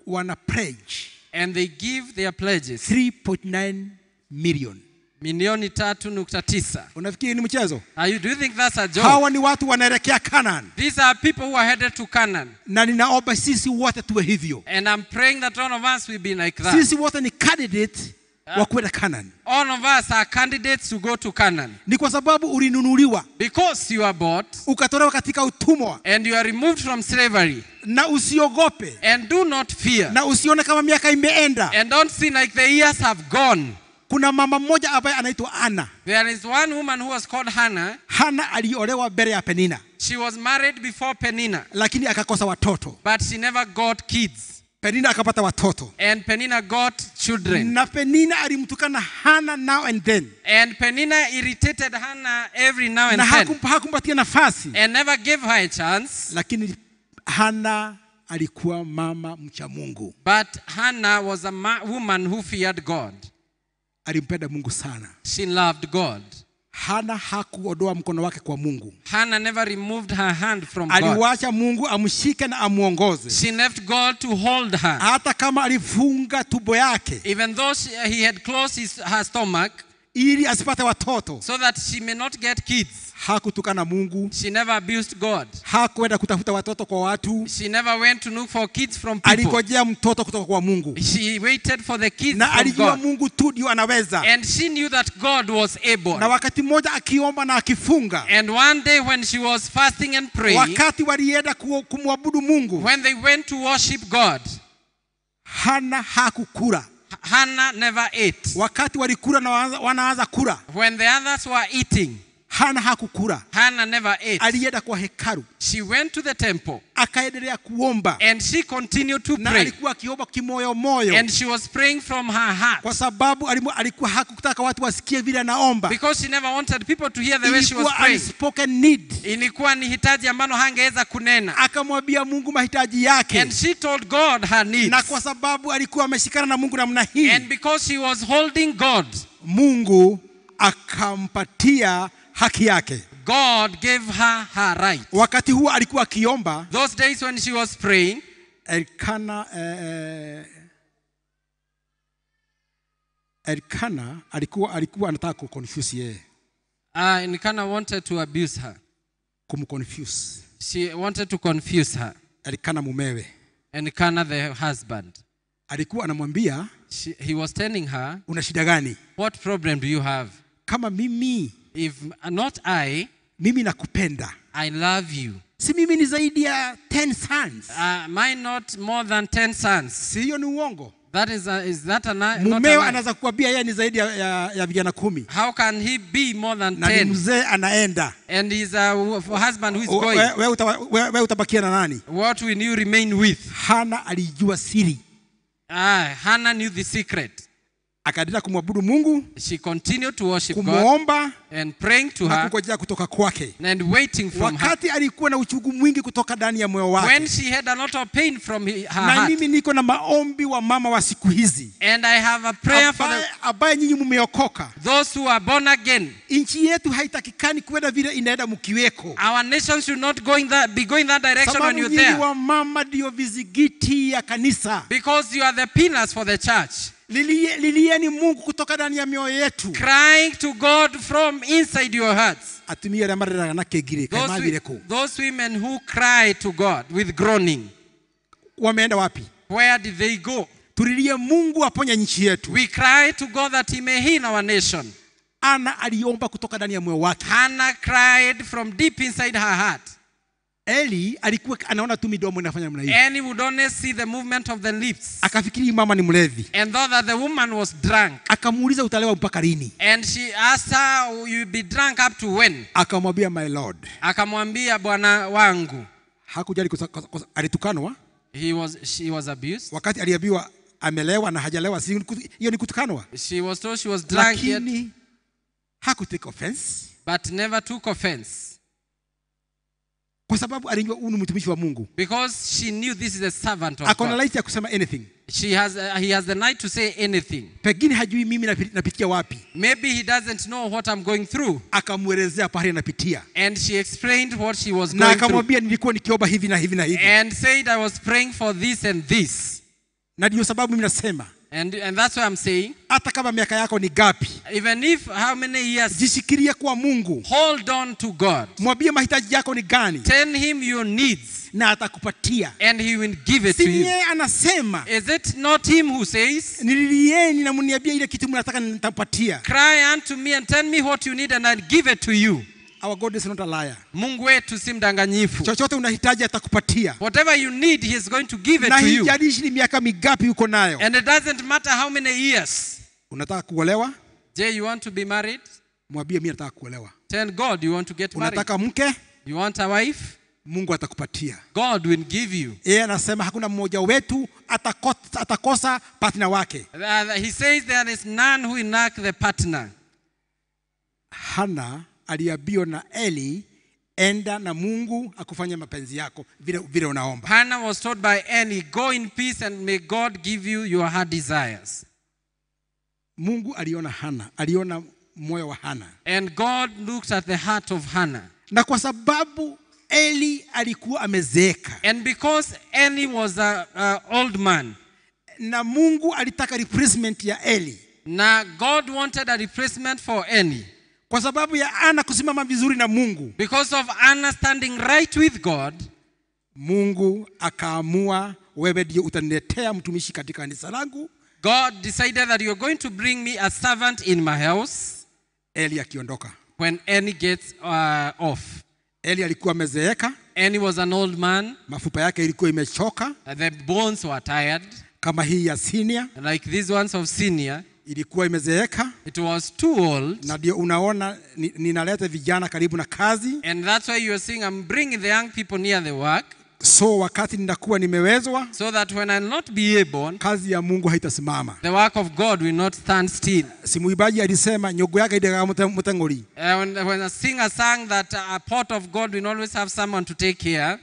wana pledge and they give their pledges 3.9 million milioni tatu unafikiri ni mchezo uh, do you think that's a joke? hawa ni watu wanaelekea canaan these are people who are headed to canaan na ninaomba sisi wote tuwe hivyo and i'm praying that all of us will be like that sisi wote ni candidate uh, wa ah. kwenda Canaan. All of us are candidates to go to Canaan. Ni kwa sababu ulinunuliwa. Because you are bought. Ukatolewa katika utumwa. And you are removed from slavery. Na usiogope. And do not fear. Na usione kama miaka imeenda. And don't see like the years have gone. Kuna mama mmoja ambaye anaitwa Anna. There is one woman who was called Hannah. Hana aliolewa mbele ya Penina. She was married before Penina. Lakini akakosa watoto. But she never got kids penina akapata watoto and penina got children na penina alimtukana hana now and then and penina irritated hana every now and then. na then hakumpatia nafasi and never gave her a chance lakini hana alikuwa mama mcha mungu but hana was a woman who feared god alimpenda mungu sana she loved god hana hakuodoa mkono wake kwa mungu Hannah never removed her hand from aliwacha mungu amshike na amwongoze she left God to hold her hata kama alifunga tumbo yake even though she, he had closed his, her stomach ili asipate watoto so that she may not get kids hakutukana mungu she never abused god hakwenda kutafuta watoto kwa watu she never went to look for kids from people alikojea mtoto kutoka kwa mungu she waited for the kids na alijua mungu tu ndio anaweza and she knew that god was able na wakati mmoja akiomba na akifunga and one day when she was fasting and praying wakati walienda kumwabudu mungu when they went to worship god hana hakukula Hannah never ate. Wakati walikula na wanaanza kula. When the others were eating hana hakukura hana never ate. alienda kwa hekaru she went to the temple akaendelea kuomba and she continued to na pray. alikuwa akiomba kimoyo moyo and she was praying from her heart kwa sababu alikuwa hakutaka watu wasikie vile anaomba because she never wanted people to hear the way she was praying unspoken need ilikuwa ni hitaji ambalo hangeweza kunena akamwambia Mungu mahitaji yake and she told God her needs na kwa sababu alikuwa ameshikana na Mungu namna hii and because she was holding God Mungu akampatia haki yake God gave her her right. Wakati huo alikuwa akiomba. Those days when she was praying. Elkana eh, eh Elkana alikuwa alikuwa anataka ku confuse yeye. Ah, uh, Elkana wanted to abuse her. Kumconfuse. She wanted to confuse her. Elkana mumewe. Elkana the husband. Alikuwa anamwambia, he was telling her, una shida gani? What problem do you have? Kama mimi If not I, mimi nakupenda. I love you. Si mimi ni zaidi ya 10 sons. Uh, I not more than 10 sons. Si hiyo ni uongo? That is a, is that a, mumeo anaweza kuambia yeye ni zaidi ya, ya, ya vijana kumi. How can he be more than 10? Na mzee anaenda. And is a husband who is going. Wewe we, we utabakia na nani? What will you remain with? Hana alijua siri. Ah, Hana knew the secret akaendelea kumwabudu mungu she continued to worship kumwomba and praying to her kungojea kutoka kwake and waiting from wakati alikuwa na uchungu mwingi kutoka ndani ya moyo wake when she had a lot of pain from her heart. na mimi niko na maombi wa mama wa siku hizi and i have a prayer Aba, for the ambaye nyinyi mmeokoka those who are born again inchi yetu haitakikani kwenda vile inaenda mkiweko our nation should not going that, be going that direction Sababu when you there sababu wa mama ndio vizigiti ya kanisa because you are the pillars for the church lilieni mungu kutoka ndani ya mioyo yetu crying to god from inside your hearts atumia arĩa mareraga na kĩngirĩ kaĩ mathire those women who cry to god with groaning wameenda wapi where did they go tulilie mungu aponye nchi yetu we cry to god that he may heal our nation ana aliomba kutoka ndani ya moyo wake hana cried from deep inside her heart Eli alikuwa anaona tu midomo inafanya namna hiyo. Eli would only see the movement of the lips. Akafikiri mama ni mlevi. And thought that the woman was drunk. Akamuuliza utalewa mpaka lini? And she asked her you be drunk up to when? Akamwambia my lord. Akamwambia bwana wangu. Hakujali alitukanwa. He was she was abused. Wakati aliambiwa amelewa na hajalewa si hiyo ni kutukanwa. She was told she was drunk Lakini, Hakutake offense. But never took offense kwa sababu alijua huyu ni mtumishi wa mungu because she knew this is a servant of akona right ya kusema anything she has, uh, he has the right to say anything pengine hajui mimi napitia wapi maybe he doesn't know what i'm going through akamwelezea pahali anapitia and she explained what she was going na akamwambia nilikuwa nikioba hivi na hivi na hivi and said i was praying for this and this na ndio sababu mimi nasema And, and that's what I'm saying. Hata kama miaka yako ni gapi. Even if how many years. Jishikilie kwa Mungu. Hold on to God. Mwambie mahitaji yako ni gani. Tell him your needs. Na atakupatia. And he will give it si to you. Yeye anasema. Is it not him who says? Nililieni na mniambie ile kitu mnataka nitapatia. Cry unto me and tell me what you need and I'll give it to you. Our God is not a liar. Mungu wetu si mdanganyifu. Chochote unahitaji atakupatia. Whatever you need he is going to give it to you. Na ni miaka migapi uko nayo. And it doesn't matter how many years. Unataka kuolewa? Je, you want to be married? Mwambie mimi nataka kuolewa. Tell God you want to get married. Unataka mke? You want a wife? Mungu atakupatia. God will give you. Yeye anasema hakuna mmoja wetu atakosa, atakosa partner wake. Uh, he says there is none who lack the partner. Hana aliambiwa na Eli, enda na Mungu akufanye mapenzi yako vile vile unaomba. Hannah was told by Eli, go in peace and may God give you your heart desires. Mungu aliona Hana, aliona moyo wa Hana. And God looks at the heart of Hannah. Na kwa sababu Eli alikuwa amezeeka. And because Eli was a, a old man. Na Mungu alitaka replacement ya Eli. Na God wanted a replacement for Eli kwa sababu ya ana kusimama vizuri na mungu because of ana standing right with god mungu akaamua wewe ndio utaniletea mtumishi katika kanisa langu god decided that you're going to bring me a servant in my house eli akiondoka when any gets uh, off eli alikuwa amezeeka Any was an old man. Mafupa yake ilikuwa imechoka. The bones were tired. Kama hii ya senior. Like these ones of senior ilikuwa imezeeka it was too old na ndio unaona ninaleta vijana karibu na kazi and that's why you are seeing I'm bringing the young people near the work so wakati ndakuwa nimewezwa so that when I'll not be able kazi ya Mungu haitasimama the work of God will not stand still simuibaji alisema nyogo yake idaga mutengori uh, when a singer sang that a pot of God will always have someone to take care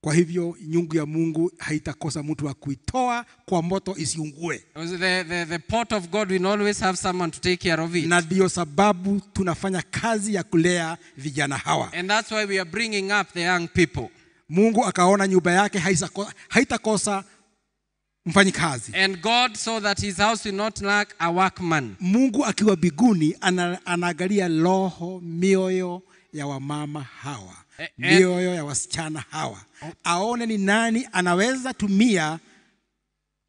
kwa hivyo nyungu ya Mungu haitakosa mtu wa kuitoa kwa moto isiungue. The, the, the pot of God will always have someone to take care of it. Na ndio sababu tunafanya kazi ya kulea vijana hawa. And that's why we are bringing up the young people. Mungu akaona nyumba yake haitakosa mfanyikazi. And God saw that his house will not lack a workman. Mungu akiwa biguni anaangalia roho, mioyo ya wamama hawa Eh, eh. mioyo ya wasichana hawa, aone ni nani anaweza tumia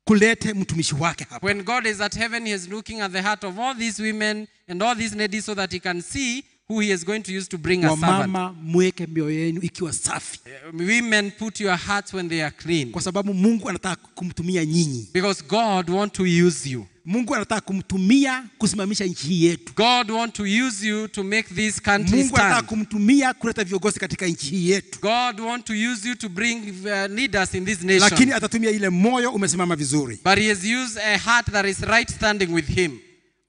kulete mtumishi wake hapa. When God is at heaven, he is looking at the heart of all these women and all these ladies so that he can see who he is going to use to bring a servant. mweke mioyo yenu ikiwa safi. Uh, women put your hearts when they are clean. Kwa sababu Mungu anataka kumtumia nyinyi. Because God want to use you. Mungu anataka kumtumia kusimamisha nchi hii yetu. God want to use you to make this country Mungu stand. Mungu anataka kumtumia kuleta viongozi katika nchi hii yetu. God want to use you to bring uh, leaders in this nation. Lakini atatumia ile moyo umesimama vizuri. But he has used a heart that is right standing with him.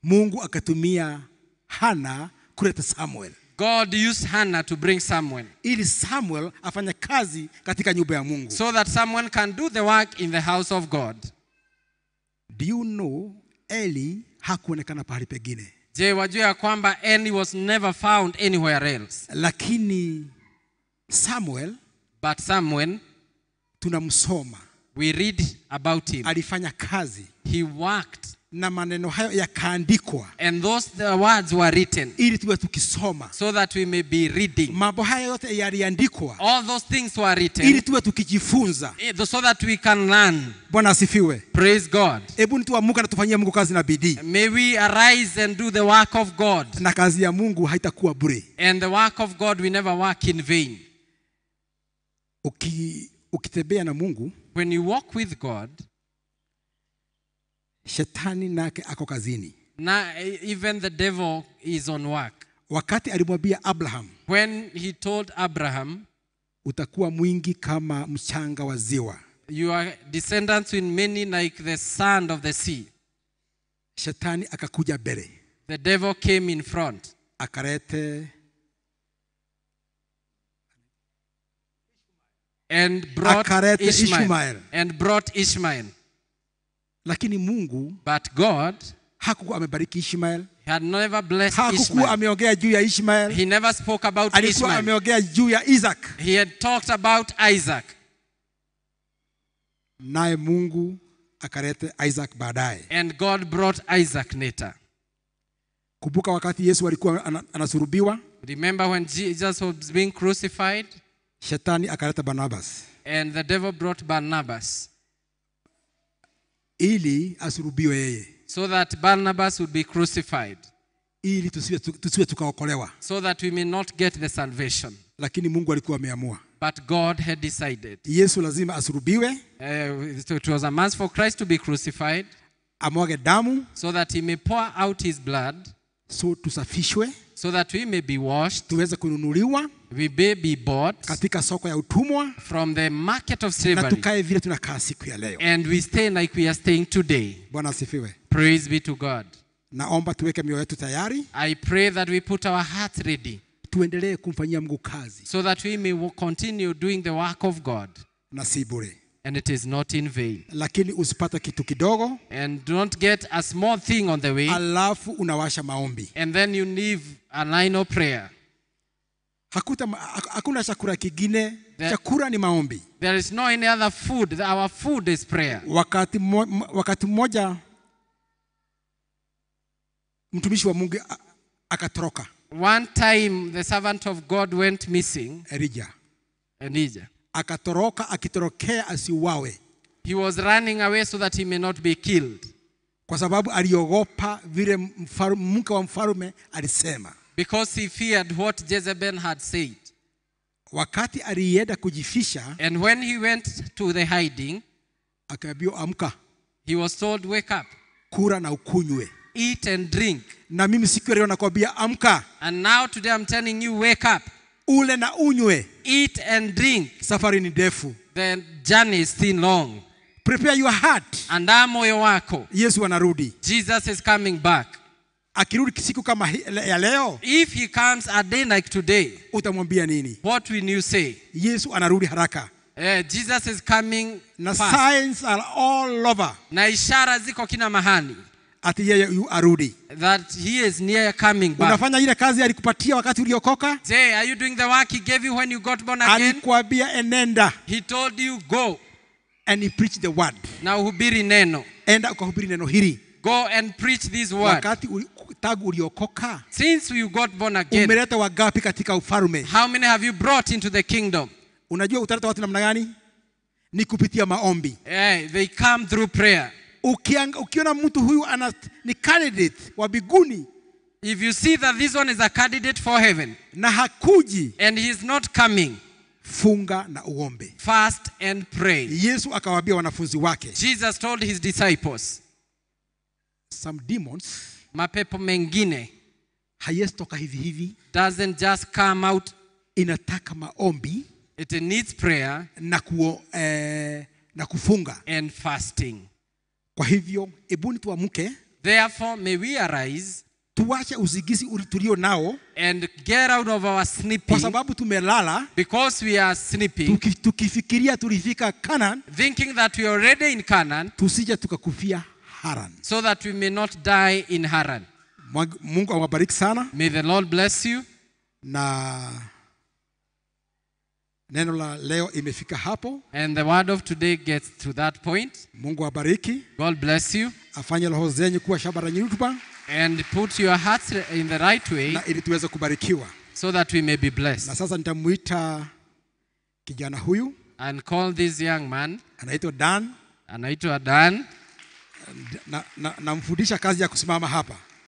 Mungu akatumia Hana kuleta Samuel. God used Hannah to bring Samuel. Ili Samuel afanye kazi katika nyumba ya Mungu. So that Samuel can do the work in the house of God. Do you know Eli hakuonekana pahali pengine? Je, wajua ya kwamba Eli was never found anywhere else. Lakini Samuel but Samuel tunamsoma. We read about him. Alifanya kazi. He worked na maneno hayo yakaandikwa and those the words were written ili tuwe tukisoma so that we may be reading mambo haya yote yaliandikwa all those things were written ili tuwe tukijifunza eh, so that we can learn bwana asifiwe praise god hebu na tufanyie mungu kazi na bidii may we arise and do the work of god na kazi ya mungu haitakuwa bure and the work of god we never work in vain ukitembea na mungu when you walk with god shetani nake ako kazini na e, even the devil is on work wakati alimwambia abraham when he told abraham utakuwa mwingi kama mchanga wa ziwa your descendants in many like the sand of the sea shetani akakuja mbele the devil came in front akarete and brought ishmael, ishmael and brought ishmael lakini mungu but god hakukuwa amebariki ishmael He had never blessed hakukuwa ameongea juu ya ishmael he never spoke about alikuwa ameongea juu ya isaac he had talked about isaac naye mungu akaleta isaac baadaye and god brought isaac later kumbuka wakati yesu alikuwa anasurubiwa remember when jesus was being crucified shetani akaleta barnabas and the devil brought barnabas ili asurubiwe yeye so that barnabas would be crucified ili tusiwe, tusiwe tukaokolewa so that we may not get the salvation lakini mungu alikuwa ameamua but god had decided yesu lazima asurubiwe uh, eh, it was a must for christ to be crucified amwage damu so that he may pour out his blood so tusafishwe so that we may be washed tuweze kununuliwa we may be bought katika soko ya utumwa from the market of slavery na tukae vile tunakaa siku ya leo and we stay like we are staying today bwana asifiwe praise be to god naomba tuweke mioyo yetu tayari i pray that we put our hearts ready tuendelee kumfanyia mungu kazi so that we may continue doing the work of god na si bure and it is not in vain. Lakini usipate kitu kidogo. And don't get a small thing on the way. Alafu unawasha maombi. And then you leave a line of prayer. Hakuta, hakuna chakula kingine. Chakula ni maombi. There is no any other food. Our food is prayer. Wakati mo, wakati mmoja mtumishi wa Mungu akatoroka. One time the servant of God went missing. Elijah. Elijah akatoroka akitorokea asiuawe. He was running away so that he may not be killed. Kwa sababu aliogopa vile mke wa mfalme alisema. Because he feared what Jezebel had said. Wakati alienda kujifisha, and when he went to the hiding, akaambiwa amka. He was told wake up. Kula na ukunywe. Eat and drink. Na mimi siku leo nakwambia amka. And now today I'm telling you wake up ule na unywe eat and drink safari ni ndefu the journey is still long prepare your heart andaa moyo wako yesu anarudi jesus is coming back akirudi siku kama ya leo if he comes a day like today utamwambia nini what will you say yesu anarudi haraka Yeah, Jesus is coming na fast. signs are all over na ishara ziko kila mahali ati yeye arudi. That he is near coming back. Unafanya ile kazi alikupatia wakati uliokoka? Say, are you doing the work he gave you when you got born again? Alikuambia enenda. He told you go. And he preached the word. Na uhubiri neno. Enda ukahubiri neno hili. Go and preach this word. Wakati tangu uliokoka. Since you got born again. Umeleta wangapi katika ufalme? How many have you brought into the kingdom? Unajua utaleta watu namna gani? Ni kupitia maombi. Yeah, they come through prayer ukiona mtu huyu ana, ni candidate wa biguni if you see that this one is a candidate for heaven na hakuji and he is not coming funga na uombe fast and pray yesu akawaambia wanafunzi wake jesus told his disciples some demons mapepo mengine toka hivi hivi doesn't just come out inataka maombi it needs prayer na, kuo, eh, na kufunga and fasting kwa hivyo ebuni tuamke. Therefore may we arise tuache usingizi tulio nao and get out of our sleeping, kwa sababu tumelala because we are sleeping, tukifikiria tulifika Canaan, thinking that we are already in Canaan, tusije tukakufia Haran, so that we may not die in Haran. Mungu awabariki sana. May the Lord bless you. Na Neno la leo imefika hapo. And the word of today gets to that point. Mungu abariki. God bless you. Afanye roho zenyu kuwa shamba lenye rutuba. And put your hearts in the right way. Na ili tuweze kubarikiwa. So that we may be blessed. Na sasa nitamuita kijana huyu. And call this young man. Anaitwa Dan. Anaitwa Dan. na, namfundisha na kazi ya kusimama hapa.